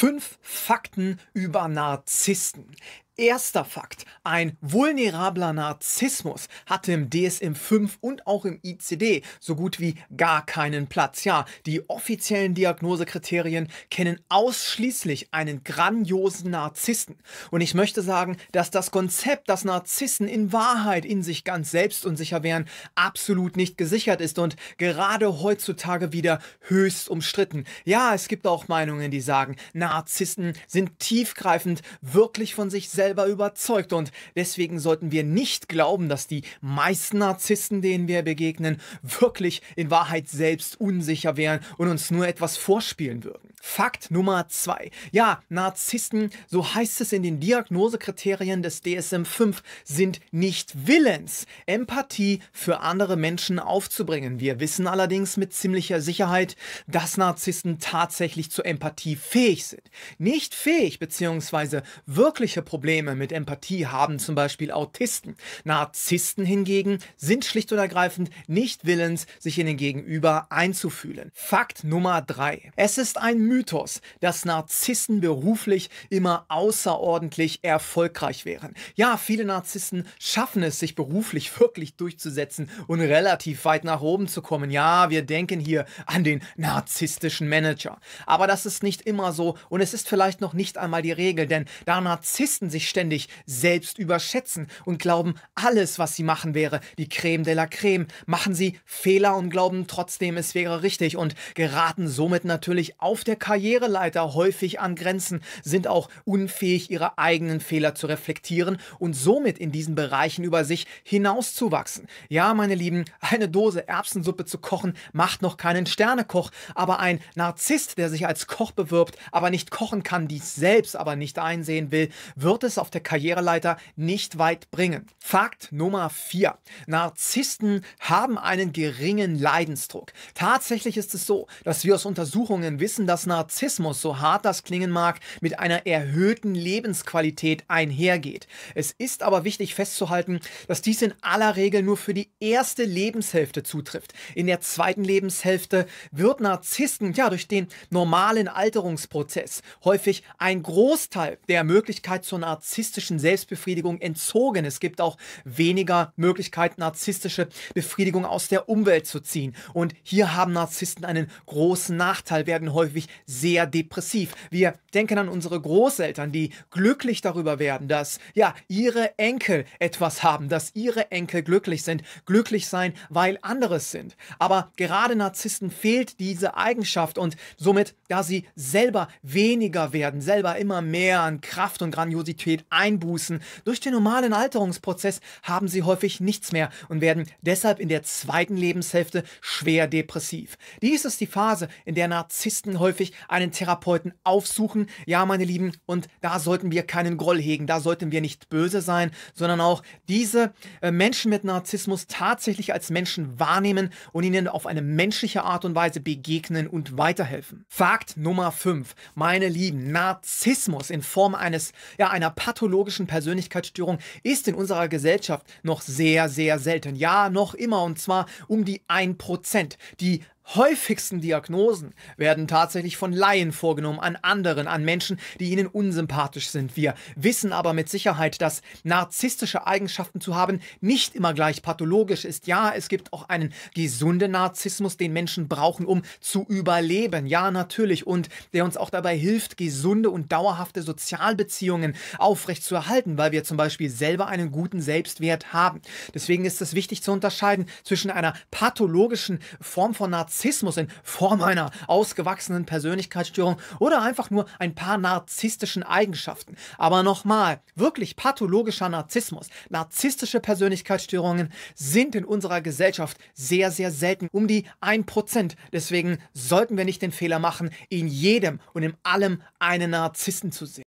Fünf Fakten über Narzissten. Erster Fakt. Ein vulnerabler Narzissmus hatte im DSM 5 und auch im ICD so gut wie gar keinen Platz. Ja, die offiziellen Diagnosekriterien kennen ausschließlich einen grandiosen Narzissten. Und ich möchte sagen, dass das Konzept, dass Narzissen in Wahrheit in sich ganz selbst unsicher wären, absolut nicht gesichert ist und gerade heutzutage wieder höchst umstritten. Ja, es gibt auch Meinungen, die sagen, Narzissen sind tiefgreifend wirklich von sich selbst selber überzeugt und deswegen sollten wir nicht glauben, dass die meisten Narzissten, denen wir begegnen, wirklich in Wahrheit selbst unsicher wären und uns nur etwas vorspielen würden. Fakt Nummer zwei. Ja, Narzissten, so heißt es in den Diagnosekriterien des DSM-5, sind nicht willens, Empathie für andere Menschen aufzubringen. Wir wissen allerdings mit ziemlicher Sicherheit, dass Narzissten tatsächlich zur Empathie fähig sind. Nicht fähig bzw. wirkliche Probleme mit Empathie haben zum Beispiel Autisten. Narzissten hingegen sind schlicht und ergreifend nicht willens, sich in den Gegenüber einzufühlen. Fakt Nummer drei. Es ist ein Mythos, dass Narzissen beruflich immer außerordentlich erfolgreich wären. Ja, viele Narzissen schaffen es, sich beruflich wirklich durchzusetzen und relativ weit nach oben zu kommen. Ja, wir denken hier an den narzisstischen Manager. Aber das ist nicht immer so und es ist vielleicht noch nicht einmal die Regel, denn da Narzissten sich ständig selbst überschätzen und glauben, alles, was sie machen, wäre die Creme de la Creme, machen sie Fehler und glauben trotzdem, es wäre richtig und geraten somit natürlich auf der Karriereleiter häufig an Grenzen, sind auch unfähig, ihre eigenen Fehler zu reflektieren und somit in diesen Bereichen über sich hinauszuwachsen. Ja, meine Lieben, eine Dose Erbsensuppe zu kochen macht noch keinen Sternekoch, aber ein Narzisst, der sich als Koch bewirbt, aber nicht kochen kann, dies selbst aber nicht einsehen will, wird es auf der Karriereleiter nicht weit bringen. Fakt Nummer 4. Narzissten haben einen geringen Leidensdruck. Tatsächlich ist es so, dass wir aus Untersuchungen wissen, dass Narzissmus, so hart das klingen mag, mit einer erhöhten Lebensqualität einhergeht. Es ist aber wichtig festzuhalten, dass dies in aller Regel nur für die erste Lebenshälfte zutrifft. In der zweiten Lebenshälfte wird Narzissten ja durch den normalen Alterungsprozess häufig ein Großteil der Möglichkeit zur narzisstischen Selbstbefriedigung entzogen. Es gibt auch weniger Möglichkeit, narzisstische Befriedigung aus der Umwelt zu ziehen. Und hier haben Narzissten einen großen Nachteil, werden häufig sehr depressiv. Wir denken an unsere Großeltern, die glücklich darüber werden, dass ja, ihre Enkel etwas haben, dass ihre Enkel glücklich sind, glücklich sein, weil anderes sind. Aber gerade Narzissten fehlt diese Eigenschaft und somit, da sie selber weniger werden, selber immer mehr an Kraft und Grandiosität einbußen, durch den normalen Alterungsprozess haben sie häufig nichts mehr und werden deshalb in der zweiten Lebenshälfte schwer depressiv. Dies ist die Phase, in der Narzissten häufig natürlich einen Therapeuten aufsuchen. Ja, meine Lieben, und da sollten wir keinen Groll hegen, da sollten wir nicht böse sein, sondern auch diese äh, Menschen mit Narzissmus tatsächlich als Menschen wahrnehmen und ihnen auf eine menschliche Art und Weise begegnen und weiterhelfen. Fakt Nummer 5. Meine Lieben, Narzissmus in Form eines ja, einer pathologischen Persönlichkeitsstörung ist in unserer Gesellschaft noch sehr sehr selten. Ja, noch immer und zwar um die 1%. Die häufigsten Diagnosen werden tatsächlich von Laien vorgenommen, an anderen, an Menschen, die ihnen unsympathisch sind. Wir wissen aber mit Sicherheit, dass narzisstische Eigenschaften zu haben nicht immer gleich pathologisch ist. Ja, es gibt auch einen gesunden Narzissmus, den Menschen brauchen, um zu überleben. Ja, natürlich. Und der uns auch dabei hilft, gesunde und dauerhafte Sozialbeziehungen aufrechtzuerhalten, weil wir zum Beispiel selber einen guten Selbstwert haben. Deswegen ist es wichtig zu unterscheiden zwischen einer pathologischen Form von Narzissmus Narzissmus in Form einer ausgewachsenen Persönlichkeitsstörung oder einfach nur ein paar narzisstischen Eigenschaften. Aber nochmal, wirklich pathologischer Narzissmus, narzisstische Persönlichkeitsstörungen sind in unserer Gesellschaft sehr, sehr selten, um die 1%. Deswegen sollten wir nicht den Fehler machen, in jedem und in allem einen Narzissen zu sehen.